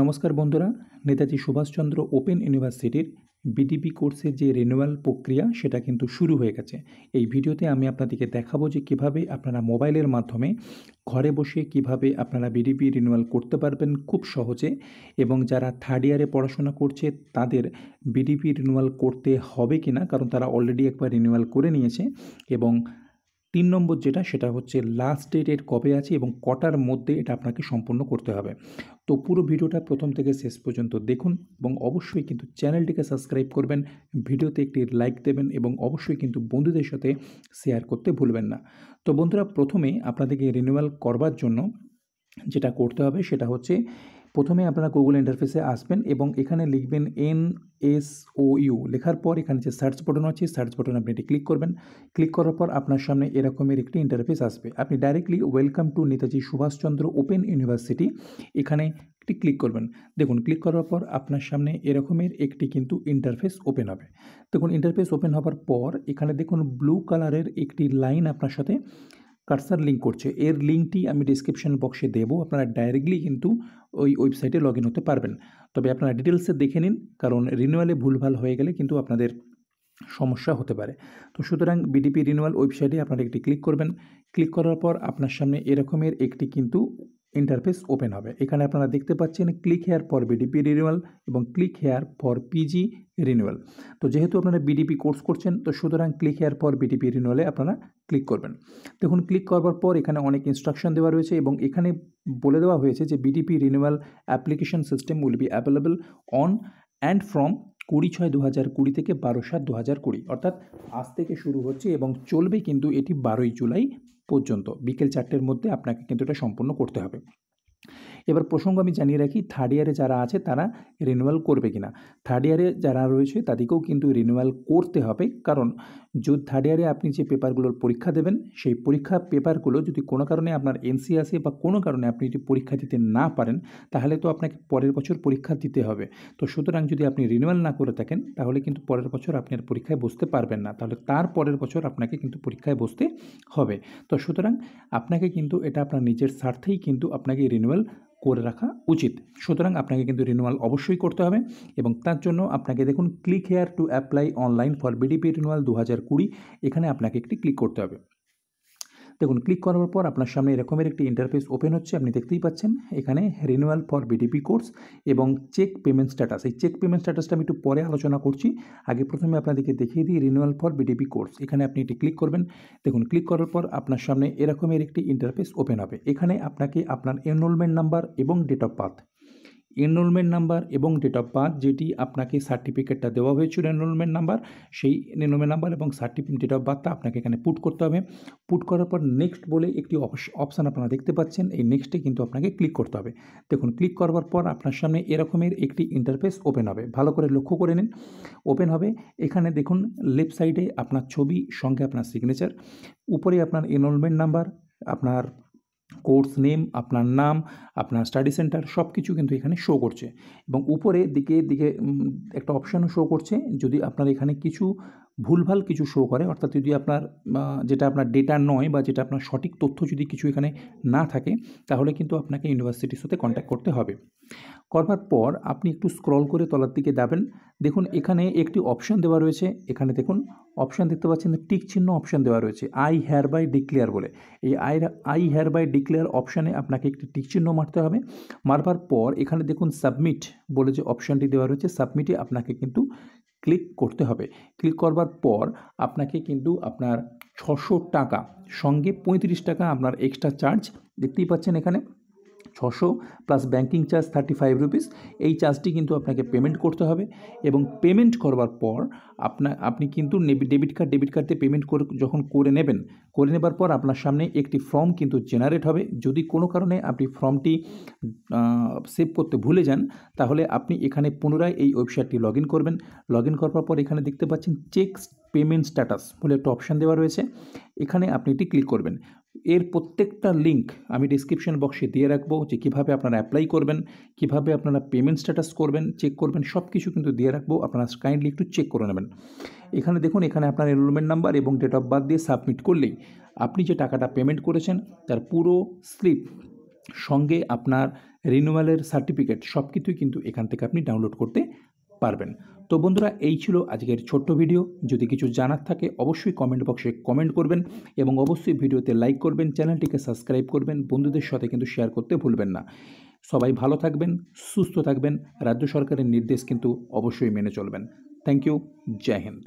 নমস্কার বন্ধুরা নেতাজি সুভাষচন্দ্র ওপেন ইউনিভার্সিটির বিডিপি কোর্সের যে রিনিউয়াল প্রক্রিয়া সেটা কিন্তু শুরু হয়ে গেছে এই ভিডিওতে আমি আপনাদেরকে দেখাবো যে কিভাবে আপনারা মোবাইলের মাধ্যমে ঘরে বসে কিভাবে আপনারা বিডিপি রিনিউয়াল করতে পারবেন খুব সহজে এবং যারা থার্ড ইয়ারে পড়াশোনা করছে তাদের বিডিপি রিনিউয়াল করতে হবে কিনা কারণ তারা অলরেডি একবার রিনিউয়াল করে নিয়েছে এবং তিন নম্বর যেটা সেটা হচ্ছে লাস্ট ডেট এর কবে আছে এবং কটার মধ্যে এটা আপনাকে সম্পূর্ণ করতে হবে তো পুরো ভিডিওটা প্রথম থেকে শেষ পর্যন্ত দেখুন এবং অবশ্যই কিন্তু চ্যানেলটিকে সাবস্ক্রাইব করবেন ভিডিওতে একটি লাইক দেবেন এবং অবশ্যই কিন্তু বন্ধুদের সাথে শেয়ার করতে ভুলবেন না তো বন্ধুরা প্রথমে আপনাদেরকে রিনিউয়াল করবার জন্য যেটা করতে হবে সেটা হচ্ছে প্রথমে আপনারা গুগল ইন্টারফেসে আসবেন এবং এখানে লিখবেন এন এস ও ইউ লেখার পর এখানে যে সার্চ বটন আছে সার্চ বটন আপনি এটি ক্লিক করবেন ক্লিক করার পর আপনার সামনে এরকমের একটি ইন্টারফেস আসবে আপনি directly welcome to Netaji Subhas Chandra open university এখানে একটি ক্লিক করবেন দেখুন ক্লিক করার পর আপনার সামনে এরকমের একটি কিন্তু ইন্টারফেস ওপেন হবে দেখুন ইন্টারফেস ওপেন হওয়ার পর এখানে দেখুন ব্লু কালারের একটি লাইন আপনার সাথে কার্সার লিঙ্ক করছে এর লিঙ্কটি আমি ডিসক্রিপশন বক্সে দেবো আপনারা ডাইরেক্টলি কিন্তু ওই ওয়েবসাইটে লগ হতে পারবেন তবে আপনারা ডিটেলসে দেখে নিন কারণ রিনুয়ালে ভুলভাল হয়ে গেলে কিন্তু আপনাদের সমস্যা হতে পারে তো সুতরাং বিডিপি রিনুয়াল ওয়েবসাইটে আপনারা একটি ক্লিক করবেন ক্লিক করার পর আপনার সামনে এরকমের একটি কিন্তু ইন্টারফেস ওপেন হবে এখানে আপনারা দেখতে পাচ্ছেন click here for BDP renewal এবং click here for PG renewal তো যেহেতু আপনারা বিডিপি কোর্স করছেন তো সুতরাং ক্লিক হেয়ার ফর বিডিপি রিনিউয়ালে আপনারা ক্লিক করবেন দেখুন ক্লিক করবার পর এখানে অনেক ইনস্ট্রাকশন দেওয়া রয়েছে এবং এখানে বলে দেওয়া হয়েছে যে BDP renewal application system will be available on and from কুড়ি ছয় দু হাজার কুড়ি থেকে বারো সাত দু হাজার কুড়ি অর্থাৎ আজ থেকে শুরু হচ্ছে এবং চলবে কিন্তু এটি বারোই জুলাই পর্যন্ত বিকেল চারটের মধ্যে আপনাকে কিন্তু এটা সম্পন্ন করতে হবে এবার প্রসঙ্গ আমি জানিয়ে রাখি থার্ড ইয়ারে যারা আছে তারা রিনিউয়াল করবে কিনা থার্ড ইয়ারে যারা রয়েছে তাদেরকেও কিন্তু রিনিউয়াল করতে হবে কারণ জুন থার্ড ইয়ারে আপনি যে পেপারগুলোর পরীক্ষা দেবেন সেই পরীক্ষা পেপারগুলো যদি কোনো কারণে আপনার এনসি e বা কোনো কারণে আপনি যদি পরীক্ষা দিতে না পারেন তাহলে তো আপনাকে পরের বছর পরীক্ষা দিতে হবে তো সুতরাং যদি আপনি রিনিউয়াল না করে থাকেন তাহলে কিন্তু পরের বছর আপনি আর পরীক্ষায় বসতে পারবেন না তাহলে তার পরের বছর আপনাকে কিন্তু পরীক্ষায় বসতে হবে তো সুতরাং আপনাকে কিন্তু এটা আপনার নিজের স্বার্থেই কিন্তু আপনাকে রিনিউয়াল করে রাখা উচিত সুতরাং আপনাকে কিন্তু রিনুয়াল অবশ্যই করতে হবে এবং তার জন্য আপনাকে দেখুন click here to apply online for BDP renewal দু হাজার কুড়ি এখানে আপনাকে একটি ক্লিক করতে হবে দেখুন ক্লিক করার পর আপনার সামনে এরকমের একটি ইন্টারফেস ওপেন হচ্ছে আপনি দেখতেই পাচ্ছেন এখানে রিনুয়াল ফর বিডিপি কোর্স এবং চেক পেমেন্ট স্ট্যাটাস এই চেক পেমেন্ট স্ট্যাটাসটা আমি একটু পরে আলোচনা করছি আগে প্রথমে আপনাদেরকে দেখিয়ে দিই রিনুয়াল ফর বিডিপি কোর্স এখানে আপনি এটি ক্লিক করবেন দেখুন ক্লিক করার পর আপনার সামনে এরকমের একটি ইন্টারফেস ওপেন হবে এখানে আপনাকে আপনার এনরোলমেন্ট নাম্বার এবং date of birth enrolment number এবং ডেট অফ বার্থ যেটি আপনাকে সার্টিফিকেটটা দেওয়া হয়েছিল এনরোলমেন্ট নাম্বার সেই এনরোলমেন্ট নাম্বার এবং সার্টিফিকেট ডেট অফ বার্থটা আপনাকে এখানে পুট করতে হবে পুট করার পর নেক্সট বলে একটি অপশান আপনারা দেখতে পাচ্ছেন এই নেক্সটে কিন্তু আপনাকে ক্লিক করতে হবে দেখুন ক্লিক করবার পর আপনার সামনে এরকমের একটি ইন্টারফেস ওপেন হবে ভালো করে লক্ষ্য করে নিন ওপেন হবে এখানে দেখুন লেফট সাইডে আপনার ছবি সঙ্গে আপনার সিগনেচার উপরে আপনার এনরোলমেন্ট নাম্বার আপনার কোর্স নেম আপনার নাম আপনার স্টাডি সেন্টার সব কিছু কিন্তু এখানে শো করছে এবং উপরে দিকে দিকে একটা অপশানও শো করছে যদি আপনার এখানে কিছু ভুলভাল কিছু শো করে অর্থাৎ যদি আপনার যেটা আপনার ডেটা নয় বা যেটা আপনার সঠিক তথ্য যদি কিছু এখানে না থাকে তাহলে কিন্তু আপনাকে ইউনিভার্সিটির সাথে কন্ট্যাক্ট করতে হবে করবার পর আপনি একটু স্ক্রল করে তলার দিকে যাবেন দেখুন এখানে একটি অপশান দেওয়া রয়েছে এখানে দেখুন অপশান দেখতে পাচ্ছেন টিক চিহ্ন অপশন দেওয়া রয়েছে আই হেয়ার বাই ডিক্লেয়ার বলে এই I I hereby declare অপশানে আপনাকে একটি টিক চিহ্ন মারতে হবে মারবার পর এখানে দেখুন সাবমিট বলে যে অপশানটি দেওয়া রয়েছে সাবমিটে আপনাকে কিন্তু ক্লিক করতে হবে ক্লিক করবার পর আপনাকে কিন্তু আপনার ছশো টাকা সঙ্গে পঁয়ত্রিশ টাকা আপনার এক্সট্রা চার্জ দেখতেই পাচ্ছেন এখানে ছশো plus banking charge thirty five rupees এই চার্জটি কিন্তু আপনাকে পেমেন্ট করতে হবে এবং পেমেন্ট করবার পর আপনা আপনি কিন্তু ডেবিট কার্ড ডেবিট কার্ড দিয়ে পেমেন্ট করে যখন করে নেবেন করে নেবার পর আপনার সামনে একটি ফর্ম কিন্তু জেনারেট হবে যদি কোনো কারণে আপনি ফর্মটি সেভ করতে ভুলে যান তাহলে আপনি এখানে পুনরায় এই ওয়েবসাইটটি লগ ইন করবেন লগ ইন করার পর এখানে দেখতে পাচ্ছেন চেক পেমেন্ট স্ট্যাটাস বলে একটা অপশান দেওয়া রয়েছে এখানে আপনি এটি ক্লিক করবেন এর প্রত্যেকটা লিঙ্ক আমি ডিসক্রিপশন বক্সে দিয়ে রাখবো যে কীভাবে আপনারা অ্যাপ্লাই করবেন কিভাবে আপনারা পেমেন্ট স্ট্যাটাস করবেন চেক করবেন সব কিছু কিন্তু দিয়ে রাখবো আপনারা কাইন্ডলি একটু চেক করে নেবেন এখানে দেখুন এখানে আপনার এনরোলমেন্ট নাম্বার এবং ডেট অফ বার্থ দিয়ে সাবমিট করলেই আপনি যে টাকাটা পেমেন্ট করেছেন তার পুরো স্লিপ সঙ্গে আপনার রিনুয়ালের সার্টিফিকেট সব কিছুই কিন্তু এখান থেকে আপনি ডাউনলোড করতে পারবেন তো বন্ধুরা এই ছিল আজকের ছোট্ট ভিডিও যদি কিছু জানার থাকে অবশ্যই কমেন্ট বক্সে কমেন্ট করবেন এবং অবশ্যই ভিডিওতে লাইক করবেন চ্যানেলটিকে সাবস্ক্রাইব করবেন বন্ধুদের সাথে কিন্তু শেয়ার করতে ভুলবেন না সবাই ভালো থাকবেন সুস্থ থাকবেন রাজ্য সরকারের নির্দেশ কিন্তু অবশ্যই মেনে চলবেন থ্যাংক ইউ জয় হিন্দ